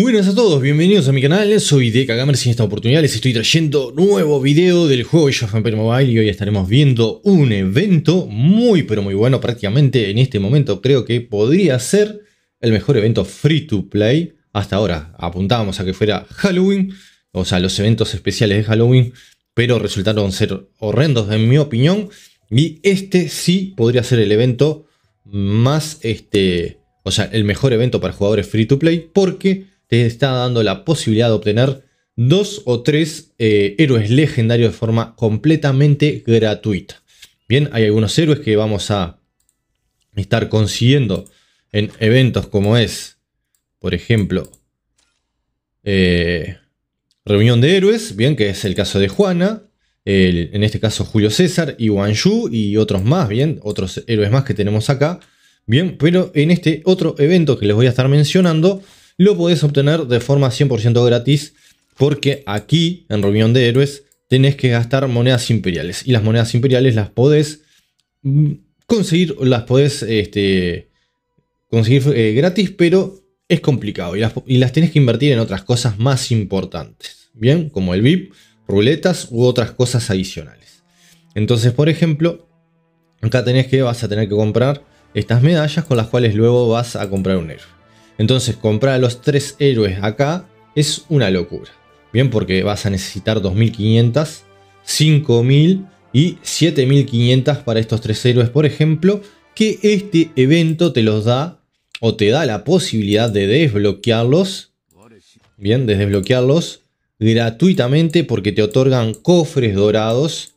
buenas a todos, bienvenidos a mi canal, soy Deca Gamer y en esta oportunidad les estoy trayendo nuevo video del juego de Empires Mobile y hoy estaremos viendo un evento muy pero muy bueno prácticamente en este momento creo que podría ser el mejor evento free to play hasta ahora, apuntábamos a que fuera Halloween, o sea los eventos especiales de Halloween pero resultaron ser horrendos en mi opinión y este sí podría ser el evento más este, o sea el mejor evento para jugadores free to play porque te está dando la posibilidad de obtener dos o tres eh, héroes legendarios de forma completamente gratuita. Bien, hay algunos héroes que vamos a estar consiguiendo en eventos como es, por ejemplo, eh, Reunión de Héroes, bien, que es el caso de Juana, en este caso Julio César y Wang Yu y otros más, bien, otros héroes más que tenemos acá, bien, pero en este otro evento que les voy a estar mencionando, lo podés obtener de forma 100% gratis porque aquí en Reunión de Héroes tenés que gastar monedas imperiales y las monedas imperiales las podés mm, conseguir, las podés este, conseguir eh, gratis, pero es complicado y las, y tenés que invertir en otras cosas más importantes, bien, como el VIP, ruletas u otras cosas adicionales. Entonces, por ejemplo, acá tenés que vas a tener que comprar estas medallas con las cuales luego vas a comprar un héroe. Entonces comprar a los tres héroes acá es una locura. Bien, porque vas a necesitar 2500, 5000 y 7500 para estos tres héroes, por ejemplo, que este evento te los da o te da la posibilidad de desbloquearlos. Bien, desbloquearlos gratuitamente porque te otorgan cofres dorados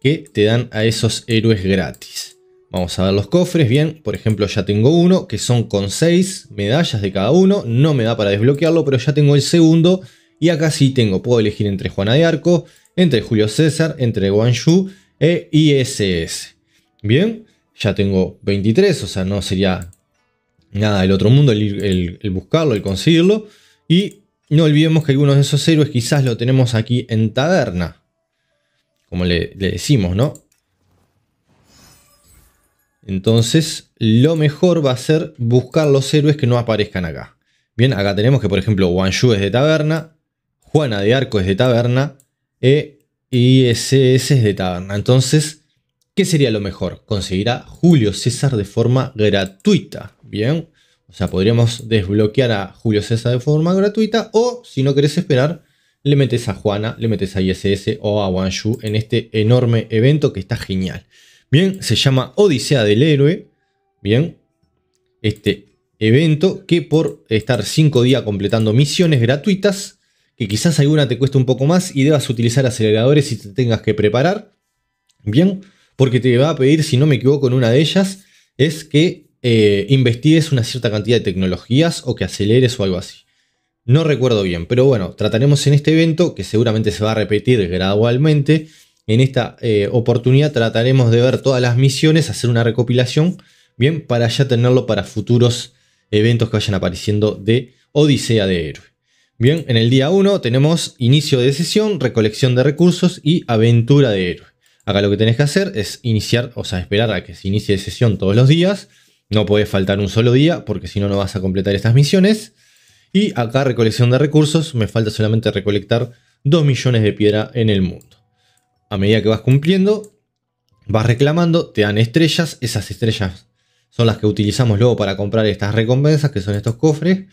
que te dan a esos héroes gratis. Vamos a ver los cofres, bien, por ejemplo ya tengo uno que son con 6 medallas de cada uno, no me da para desbloquearlo, pero ya tengo el segundo y acá sí tengo, puedo elegir entre Juana de Arco, entre Julio César, entre Guan Yu e ISS. Bien, ya tengo 23, o sea, no sería nada del otro mundo el, buscarlo, el conseguirlo. Y no olvidemos que algunos de esos héroes quizás lo tenemos aquí en taberna, como le decimos, ¿no? Entonces, lo mejor va a ser buscar los héroes que no aparezcan acá. Bien, acá tenemos que, por ejemplo, Wanshu es de taberna, Juana de Arco es de taberna e ISS es de taberna. Entonces, ¿qué sería lo mejor? Conseguir a Julio César de forma gratuita. Bien, o sea, podríamos desbloquear a Julio César de forma gratuita o, si no querés esperar, le metes a Juana, le metes a ISS o a Wanshu en este enorme evento que está genial. Bien, se llama Odisea del Héroe. Bien, este evento que por estar 5 días completando misiones gratuitas, que quizás alguna te cueste un poco más y debas utilizar aceleradores si te tengas que preparar. Bien, porque te va a pedir, si no me equivoco, en una de ellas, es que eh, investigues una cierta cantidad de tecnologías o que aceleres o algo así. No recuerdo bien, pero bueno, trataremos en este evento, que seguramente se va a repetir gradualmente, en esta eh, oportunidad trataremos de ver todas las misiones, hacer una recopilación, bien, para ya tenerlo para futuros eventos que vayan apareciendo de Odisea de Héroe. Bien, en el día 1 tenemos inicio de sesión, recolección de recursos y aventura de héroe. Acá lo que tenés que hacer es iniciar, o sea, esperar a que se inicie sesión todos los días. No puede faltar un solo día porque si no, no vas a completar estas misiones. Y acá recolección de recursos, me falta solamente recolectar 2 millones de piedra en el mundo a medida que vas cumpliendo, vas reclamando, te dan estrellas, esas estrellas son las que utilizamos luego para comprar estas recompensas, que son estos cofres,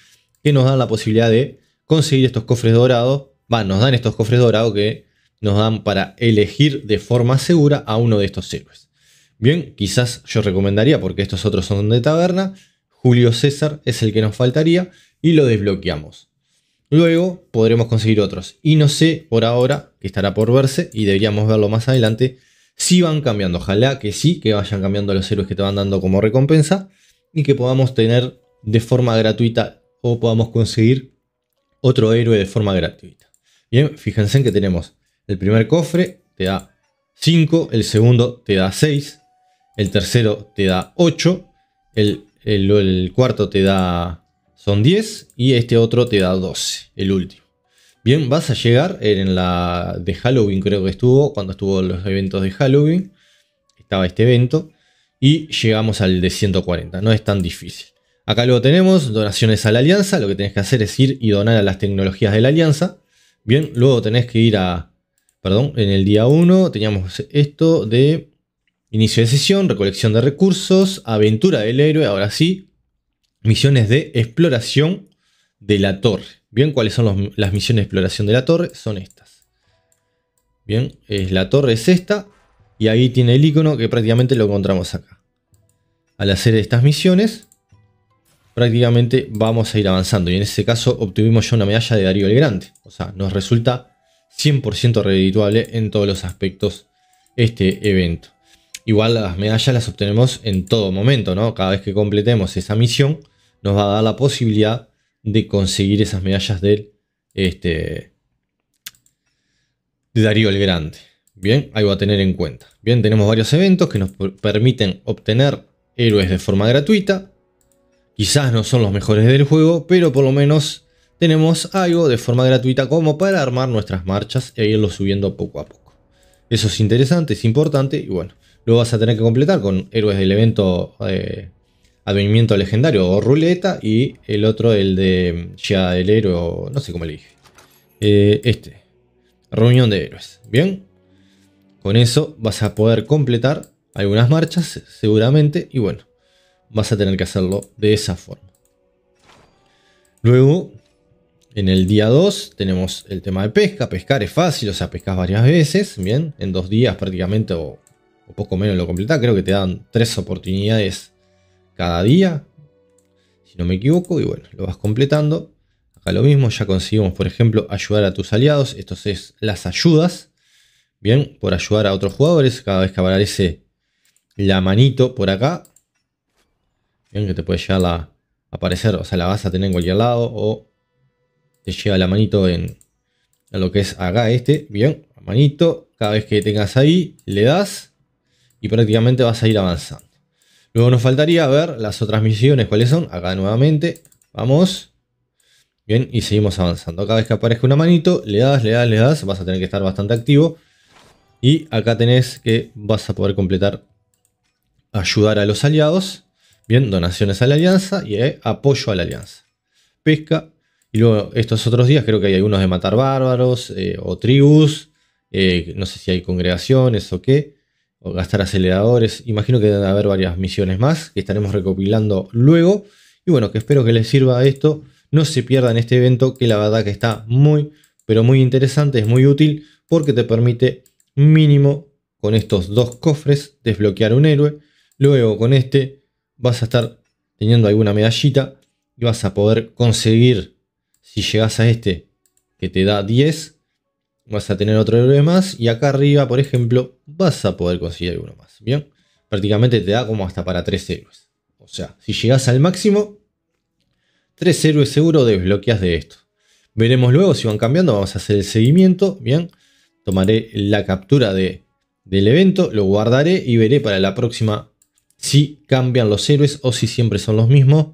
que nos dan la posibilidad de conseguir estos cofres dorados, va, nos dan estos cofres dorados que nos dan para elegir de forma segura a uno de estos héroes. Bien, quizás yo recomendaría, porque estos otros son de taberna, Julio César es el que nos faltaría y lo desbloqueamos. Luego podremos conseguir otros. Y no sé por ahora, que estará por verse y deberíamos verlo más adelante, si van cambiando. Ojalá que sí, que vayan cambiando los héroes que te van dando como recompensa y que podamos tener de forma gratuita o podamos conseguir otro héroe de forma gratuita. Bien, fíjense en que tenemos el primer cofre, te da 5, el segundo te da 6, el tercero te da 8, el, el, el cuarto te da son 10 y este otro te da 12, el último. Bien, vas a llegar en la de Halloween, creo que estuvo, cuando estuvo los eventos de Halloween, estaba este evento, y llegamos al de 140, no es tan difícil. Acá luego tenemos donaciones a la alianza, lo que tenés que hacer es ir y donar a las tecnologías de la alianza. Bien, luego tenés que ir a, perdón, en el día 1 teníamos esto de inicio de sesión, recolección de recursos, aventura del héroe, ahora sí, misiones de exploración de la torre. Bien, ¿cuáles son las misiones de exploración de la torre? Son estas. Bien, es, la torre es esta. Y ahí tiene el icono que prácticamente lo encontramos acá. Al hacer estas misiones, prácticamente vamos a ir avanzando. Y en ese caso obtuvimos ya una medalla de Darío el Grande. O sea, nos resulta 100% redituable en todos los aspectos este evento. Igual las medallas las obtenemos en todo momento, ¿no? Cada vez que completemos esa misión, nos va a dar la posibilidad de conseguir esas medallas del este, de Darío el Grande. Bien, algo a tener en cuenta. Bien, tenemos varios eventos que nos permiten obtener héroes de forma gratuita. Quizás no son los mejores del juego, pero por lo menos tenemos algo de forma gratuita como para armar nuestras marchas e irlo subiendo poco a poco. Eso es interesante, es importante y bueno, lo vas a tener que completar con héroes del evento eh, Advenimiento legendario o ruleta. Y el otro, el de ya del héroe, no sé cómo le dije. Eh, este. Reunión de héroes. Bien. Con eso vas a poder completar algunas marchas, seguramente. Y bueno, vas a tener que hacerlo de esa forma. Luego, en el día 2 tenemos el tema de pesca. Pescar es fácil, o sea, pescas varias veces, ¿bien? En dos días prácticamente o, poco menos lo completas, Creo que te dan tres oportunidades cada día, si no me equivoco, y bueno, lo vas completando. Acá lo mismo, ya conseguimos, por ejemplo, ayudar a tus aliados, esto es las ayudas, bien, por ayudar a otros jugadores, cada vez que aparece la manito por acá, bien, que te puede llegar a aparecer, o sea, la vas a tener en cualquier lado, o te llega la manito en, en lo que es acá este, bien, manito, cada vez que tengas ahí, le das y prácticamente vas a ir avanzando. Luego nos faltaría ver las otras misiones, cuáles son. Acá nuevamente, vamos. Bien, y seguimos avanzando. Cada vez que aparezca una manito, le das, le das, le das. Vas a tener que estar bastante activo. Y acá tenés que vas a poder completar ayudar a los aliados. Bien, donaciones a la alianza y eh, apoyo a la alianza. Pesca. Y luego estos otros días creo que hay algunos de matar bárbaros eh, o tribus. Eh, no sé si hay congregaciones o qué o gastar aceleradores. Imagino que deben haber varias misiones más que estaremos recopilando luego. Y bueno, que espero que les sirva esto. No se pierdan este evento que la verdad que está muy, pero muy interesante, es muy útil porque te permite mínimo con estos dos cofres desbloquear un héroe. Luego con este vas a estar teniendo alguna medallita y vas a poder conseguir, si llegas a este que te da 10, vas a tener otro héroe más y acá arriba, por ejemplo, vas a poder conseguir uno más, ¿bien? Prácticamente te da como hasta para tres héroes. O sea, si llegas al máximo, tres héroes seguro desbloqueas de esto. Veremos luego si van cambiando, vamos a hacer el seguimiento, ¿bien? Tomaré la captura de, del evento, lo guardaré y veré para la próxima si cambian los héroes o si siempre son los mismos.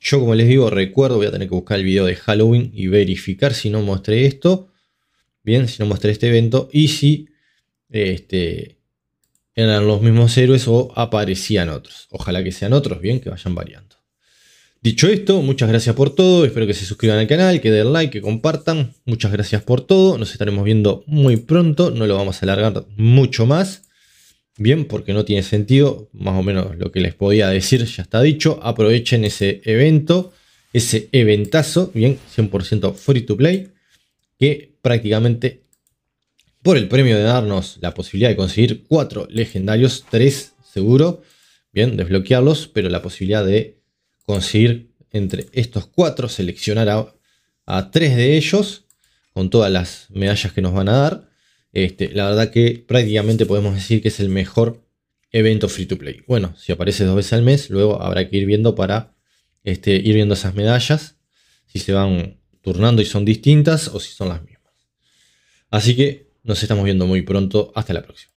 Yo como les digo, recuerdo, voy a tener que buscar el video de Halloween y verificar si no mostré esto. Bien, si no mostré este evento y si este, eran los mismos héroes o aparecían otros. Ojalá que sean otros, bien, que vayan variando. Dicho esto, muchas gracias por todo. Espero que se suscriban al canal, que den like, que compartan. Muchas gracias por todo. Nos estaremos viendo muy pronto. No lo vamos a alargar mucho más. Bien, porque no tiene sentido. Más o menos lo que les podía decir ya está dicho. Aprovechen ese evento, ese eventazo. Bien, 100% free to play. Que prácticamente por el premio de darnos la posibilidad de conseguir cuatro legendarios, tres seguro, bien, desbloquearlos, pero la posibilidad de conseguir entre estos cuatro, seleccionar a, tres de ellos con todas las medallas que nos van a dar. Este, la verdad que prácticamente podemos decir que es el mejor evento free to play. Bueno, si aparece dos veces al mes, luego habrá que ir viendo para este, ir viendo esas medallas, si se van turnando y son distintas o si son las mismas. Así que nos estamos viendo muy pronto. Hasta la próxima.